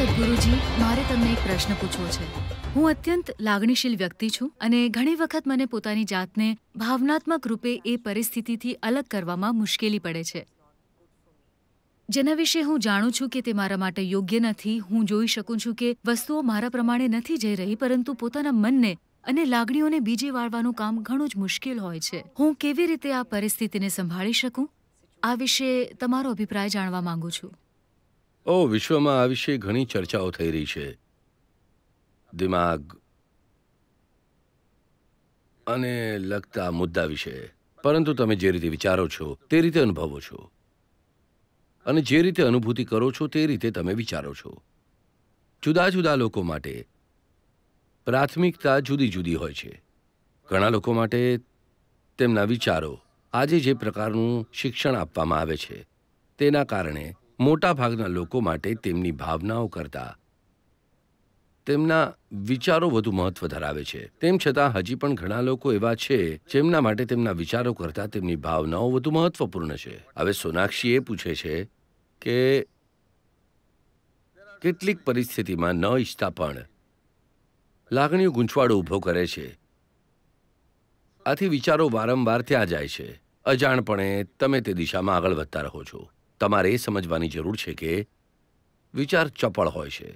સદગુરુજી મારે તમને એક પ્રશ્ન પૂછવો છે હું અત્યંત લાગણીશીલ વ્યક્તિ છું અને ઘણી વખત મને પોતાની જાતને ભાવનાત્મક રૂપે એ પરિસ્થિતિથી અલગ કરવામાં મુશ્કેલી પડે છે જેના વિશે હું જાણું છું કે તે મારા માટે યોગ્ય નથી હું જોઈ શકું છું કે વસ્તુઓ મારા પ્રમાણે નથી જઈ રહી પરંતુ પોતાના મનને અને લાગણીઓને બીજે વાળવાનું કામ ઘણું જ મુશ્કેલ હોય છે હું કેવી રીતે આ પરિસ્થિતિને સંભાળી શકું આ વિશે તમારો અભિપ્રાય જાણવા માંગુ છું ઓ વિશ્વમાં આ વિશે ઘણી ચર્ચાઓ થઈ રહી છે દિમાગ અને લગતા મુદ્દા વિશે પરંતુ તમે જે રીતે વિચારો છો તે રીતે અનુભવો છો અને જે રીતે અનુભૂતિ કરો છો તે રીતે તમે વિચારો છો જુદા જુદા લોકો માટે પ્રાથમિકતા જુદી જુદી હોય છે ઘણા લોકો માટે તેમના વિચારો આજે જે પ્રકારનું શિક્ષણ આપવામાં આવે છે તેના કારણે મોટાભાગના લોકો માટે તેમની ભાવનાઓ કરતાં તેમના વિચારો વધુ મહત્વ ધરાવે છે તેમ છતાં હજી પણ ઘણા લોકો એવા છે જેમના માટે તેમના વિચારો કરતાં તેમની ભાવનાઓ વધુ મહત્વપૂર્ણ છે હવે સોનાક્ષી એ પૂછે છે કે કેટલીક પરિસ્થિતિમાં ન ઈચ્છતા પણ લાગણીઓ ગૂંચવાડો ઊભો કરે છે આથી વિચારો વારંવાર ત્યાં જાય છે અજાણપણે તમે તે દિશામાં આગળ વધતા રહો છો તમારે એ સમજવાની જરૂર છે કે વિચાર ચપળ હોય છે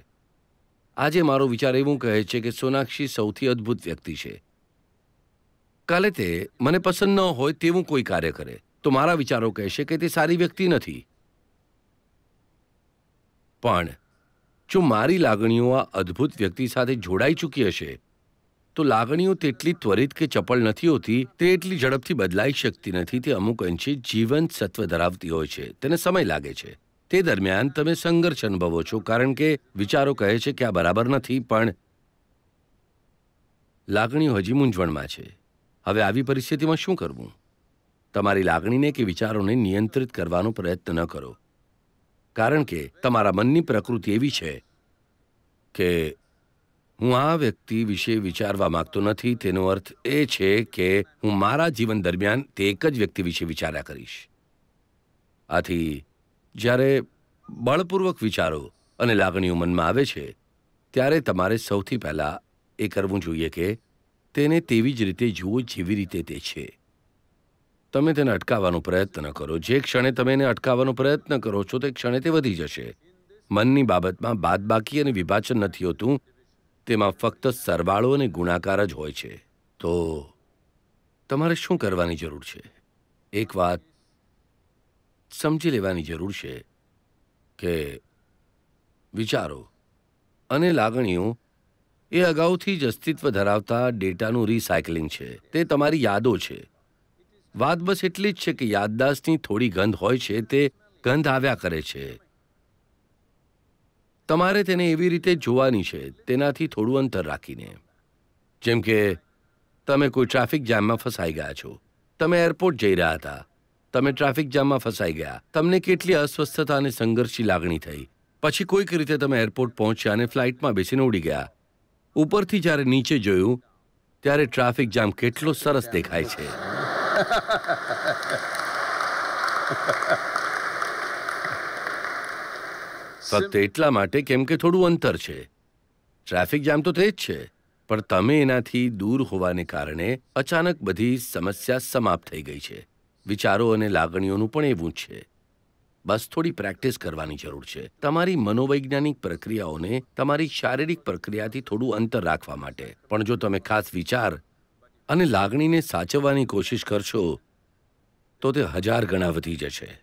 આજે મારો વિચાર એવું કહે છે કે સોનાક્ષી સૌથી અદ્ભુત વ્યક્તિ છે કાલે તે મને પસંદ ન હોય તેવું કોઈ કાર્ય કરે તો મારા વિચારો કહેશે કે તે સારી વ્યક્તિ નથી પણ જો મારી લાગણીઓ આ અદ્ભુત વ્યક્તિ સાથે જોડાઈ ચૂકી હશે તો લાગણીઓ તેટલી ત્વરિત કે ચપળ નથી હોતી તે એટલી ઝડપથી બદલાઈ શકતી નથી તે અમુક અંશે જીવંત સત્વ ધરાવતી હોય છે તેને સમય લાગે છે તે દરમિયાન તમે સંઘર્ષ અનુભવો છો કારણ કે વિચારો કહે છે કે આ બરાબર નથી પણ લાગણીઓ હજી મૂંઝવણમાં છે હવે આવી પરિસ્થિતિમાં શું કરવું તમારી લાગણીને કે વિચારોને નિયંત્રિત કરવાનો પ્રયત્ન ન કરો કારણ કે તમારા મનની પ્રકૃતિ એવી છે કે હું આ વ્યક્તિ વિશે વિચારવા માંગતો નથી તેનો અર્થ એ છે કે હું મારા જીવન દરમિયાન તે એક જ વ્યક્તિ વિશે વિચાર્યા કરીશ આથી જ્યારે બળપૂર્વક વિચારો અને લાગણીઓ મનમાં આવે છે ત્યારે તમારે સૌથી પહેલાં એ કરવું જોઈએ કે તેને તેવી જ રીતે જુઓ જેવી રીતે તે છે તમે તેને અટકાવવાનો પ્રયત્ન કરો જે ક્ષણે તમે એને અટકાવવાનો પ્રયત્ન કરો છો તે ક્ષણે તે વધી જશે મનની બાબતમાં બાદબાકી અને વિભાજન નથી હોતું તેમાં ફક્ત સરવાળો અને ગુણાકાર જ હોય છે તો તમારે શું કરવાની જરૂર છે એક વાત સમજી લેવાની જરૂર છે કે વિચારો અને લાગણીઓ એ અગાઉથી જ અસ્તિત્વ ધરાવતા ડેટાનું રિસાયકલિંગ છે તે તમારી યાદો છે વાત બસ એટલી જ છે કે યાદદાસ્તની થોડી ગંધ હોય છે તે ગંધ આવ્યા કરે છે તમારે તેને એવી રીતે જોવાની છે તેનાથી થોડું અંતર રાખીને જેમ કે તમે કોઈ ટ્રાફિક જામમાં ફસાઈ ગયા છો તમે એરપોર્ટ જઈ રહ્યા હતા તમે ટ્રાફિક જામમાં ફસાઈ ગયા તમને કેટલી અસ્વસ્થતા અને સંઘર્ષી લાગણી થઈ પછી કોઈક રીતે તમે એરપોર્ટ પહોંચ્યા અને ફ્લાઇટમાં બેસીને ઉડી ગયા ઉપરથી જ્યારે નીચે જોયું ત્યારે ટ્રાફિક જામ કેટલો સરસ દેખાય છે ફક્ત એટલા માટે કેમ કે થોડું અંતર છે ટ્રાફિક જામ તો તે જ છે પણ તમે એનાથી દૂર હોવાને કારણે અચાનક બધી સમસ્યા સમાપ્ત થઈ ગઈ છે વિચારો અને લાગણીઓનું પણ એવું જ છે બસ થોડી પ્રેક્ટિસ કરવાની જરૂર છે તમારી મનોવૈજ્ઞાનિક પ્રક્રિયાઓને તમારી શારીરિક પ્રક્રિયાથી થોડું અંતર રાખવા માટે પણ જો તમે ખાસ વિચાર અને લાગણીને સાચવવાની કોશિશ કરશો તો તે હજાર ગણા વધી જશે